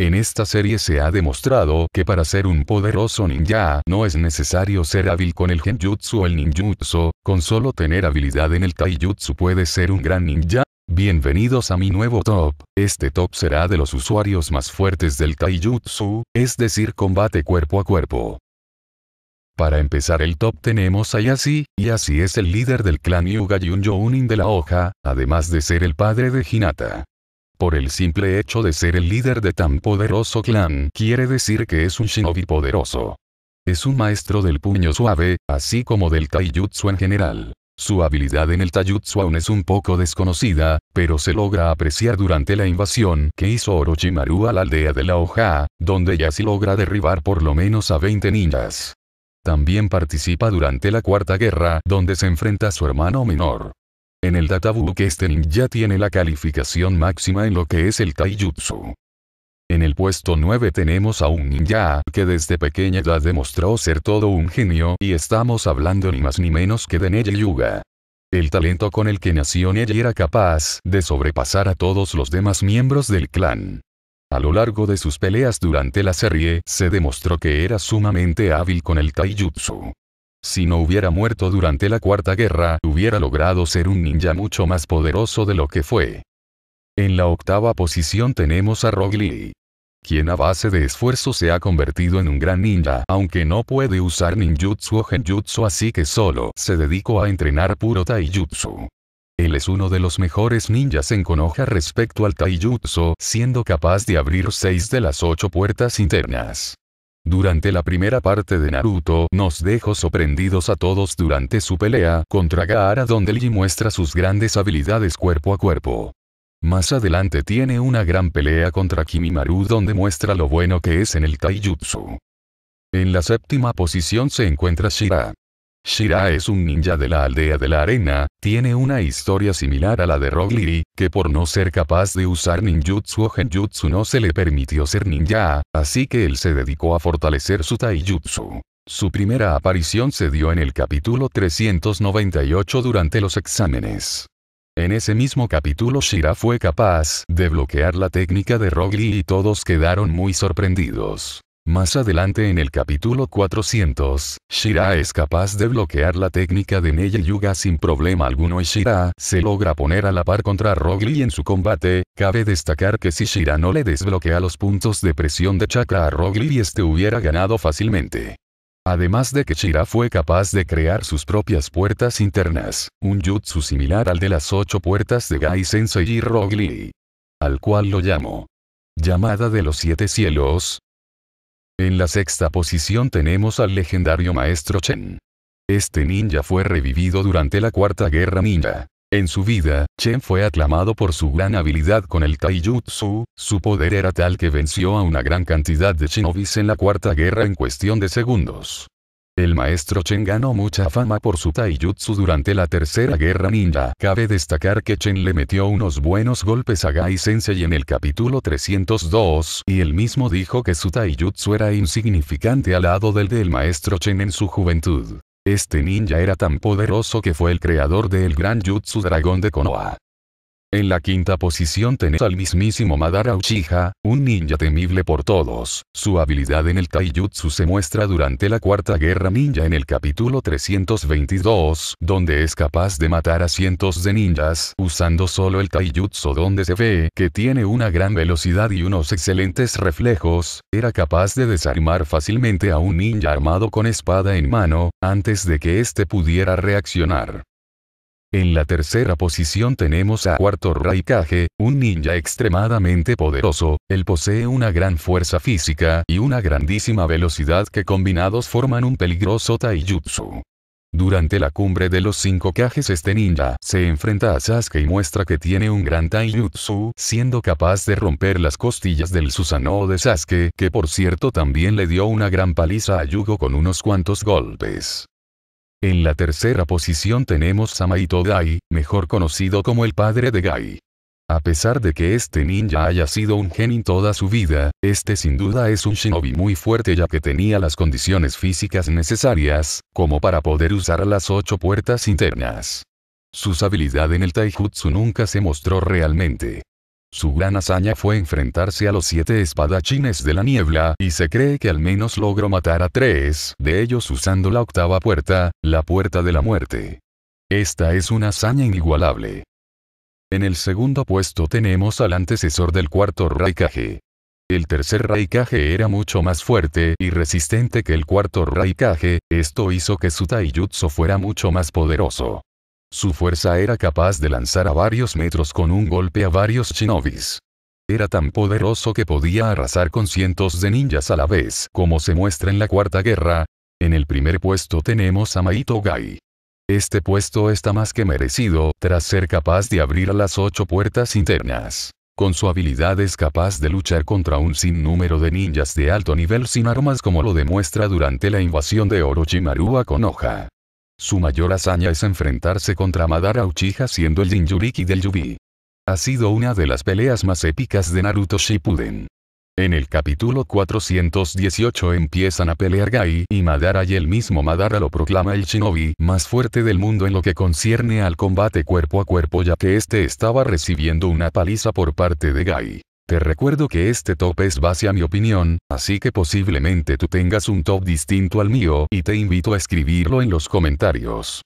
En esta serie se ha demostrado que para ser un poderoso ninja no es necesario ser hábil con el genjutsu o el ninjutsu, con solo tener habilidad en el taijutsu puede ser un gran ninja. Bienvenidos a mi nuevo top, este top será de los usuarios más fuertes del taijutsu, es decir combate cuerpo a cuerpo. Para empezar el top tenemos a Yasi, Yasi es el líder del clan Yuga unin de la hoja, además de ser el padre de Hinata. Por el simple hecho de ser el líder de tan poderoso clan quiere decir que es un shinobi poderoso. Es un maestro del puño suave, así como del taijutsu en general. Su habilidad en el taijutsu aún es un poco desconocida, pero se logra apreciar durante la invasión que hizo Orochimaru a la aldea de la Hoja, donde ya sí logra derribar por lo menos a 20 ninjas. También participa durante la Cuarta Guerra, donde se enfrenta a su hermano menor. En el databook este ninja tiene la calificación máxima en lo que es el taijutsu. En el puesto 9 tenemos a un ninja que desde pequeña edad demostró ser todo un genio y estamos hablando ni más ni menos que de Neji Yuga. El talento con el que nació Neji era capaz de sobrepasar a todos los demás miembros del clan. A lo largo de sus peleas durante la serie, se demostró que era sumamente hábil con el taijutsu. Si no hubiera muerto durante la Cuarta Guerra, hubiera logrado ser un ninja mucho más poderoso de lo que fue. En la octava posición tenemos a Rogue quien a base de esfuerzo se ha convertido en un gran ninja, aunque no puede usar ninjutsu o genjutsu así que solo se dedicó a entrenar puro taijutsu. Él es uno de los mejores ninjas en Konoha respecto al taijutsu, siendo capaz de abrir seis de las ocho puertas internas. Durante la primera parte de Naruto nos dejó sorprendidos a todos durante su pelea contra Gaara donde Lee muestra sus grandes habilidades cuerpo a cuerpo. Más adelante tiene una gran pelea contra Kimimaru donde muestra lo bueno que es en el Taijutsu. En la séptima posición se encuentra Shira. Shira es un ninja de la aldea de la arena, tiene una historia similar a la de Rogli, que por no ser capaz de usar ninjutsu o genjutsu no se le permitió ser ninja, así que él se dedicó a fortalecer su taijutsu. Su primera aparición se dio en el capítulo 398 durante los exámenes. En ese mismo capítulo Shira fue capaz de bloquear la técnica de Rogli y todos quedaron muy sorprendidos. Más adelante en el capítulo 400, Shira es capaz de bloquear la técnica de Neji Yuga sin problema alguno y Shira se logra poner a la par contra Rogli en su combate. Cabe destacar que si Shira no le desbloquea los puntos de presión de chakra a Rogli este hubiera ganado fácilmente. Además de que Shira fue capaz de crear sus propias puertas internas, un jutsu similar al de las ocho puertas de Gai Sensei y Rogli. Al cual lo llamo llamada de los siete cielos, en la sexta posición tenemos al legendario maestro Chen. Este ninja fue revivido durante la Cuarta Guerra Ninja. En su vida, Chen fue aclamado por su gran habilidad con el Taijutsu, su poder era tal que venció a una gran cantidad de shinobis en la Cuarta Guerra en cuestión de segundos. El maestro Chen ganó mucha fama por su taijutsu durante la Tercera Guerra Ninja. Cabe destacar que Chen le metió unos buenos golpes a Gai Sensei en el capítulo 302, y él mismo dijo que su taijutsu era insignificante al lado del del maestro Chen en su juventud. Este ninja era tan poderoso que fue el creador del gran jutsu dragón de Konoha. En la quinta posición tenés al mismísimo Madara Uchiha, un ninja temible por todos. Su habilidad en el taijutsu se muestra durante la Cuarta Guerra Ninja en el capítulo 322, donde es capaz de matar a cientos de ninjas usando solo el taijutsu donde se ve que tiene una gran velocidad y unos excelentes reflejos, era capaz de desarmar fácilmente a un ninja armado con espada en mano, antes de que éste pudiera reaccionar. En la tercera posición tenemos a Cuarto Raikage, un ninja extremadamente poderoso, él posee una gran fuerza física y una grandísima velocidad que combinados forman un peligroso taijutsu. Durante la cumbre de los cinco Kages este ninja se enfrenta a Sasuke y muestra que tiene un gran taijutsu, siendo capaz de romper las costillas del Susanoo de Sasuke, que por cierto también le dio una gran paliza a Yugo con unos cuantos golpes. En la tercera posición tenemos a Dai, mejor conocido como el padre de Gai. A pesar de que este ninja haya sido un genin toda su vida, este sin duda es un shinobi muy fuerte ya que tenía las condiciones físicas necesarias, como para poder usar las ocho puertas internas. Su habilidad en el taijutsu nunca se mostró realmente. Su gran hazaña fue enfrentarse a los siete espadachines de la niebla y se cree que al menos logró matar a tres de ellos usando la octava puerta, la puerta de la muerte. Esta es una hazaña inigualable. En el segundo puesto tenemos al antecesor del cuarto Raikage. El tercer Raikage era mucho más fuerte y resistente que el cuarto Raikage, esto hizo que su Taijutsu fuera mucho más poderoso. Su fuerza era capaz de lanzar a varios metros con un golpe a varios shinobis. Era tan poderoso que podía arrasar con cientos de ninjas a la vez, como se muestra en la Cuarta Guerra. En el primer puesto tenemos a Maito Gai. Este puesto está más que merecido, tras ser capaz de abrir las ocho puertas internas. Con su habilidad es capaz de luchar contra un sinnúmero de ninjas de alto nivel sin armas como lo demuestra durante la invasión de Orochimaru a Konoha. Su mayor hazaña es enfrentarse contra Madara Uchiha siendo el Jinjuriki del Yubi. Ha sido una de las peleas más épicas de Naruto Shippuden. En el capítulo 418 empiezan a pelear Gai y Madara y el mismo Madara lo proclama el shinobi más fuerte del mundo en lo que concierne al combate cuerpo a cuerpo ya que este estaba recibiendo una paliza por parte de Gai. Te recuerdo que este top es base a mi opinión, así que posiblemente tú tengas un top distinto al mío y te invito a escribirlo en los comentarios.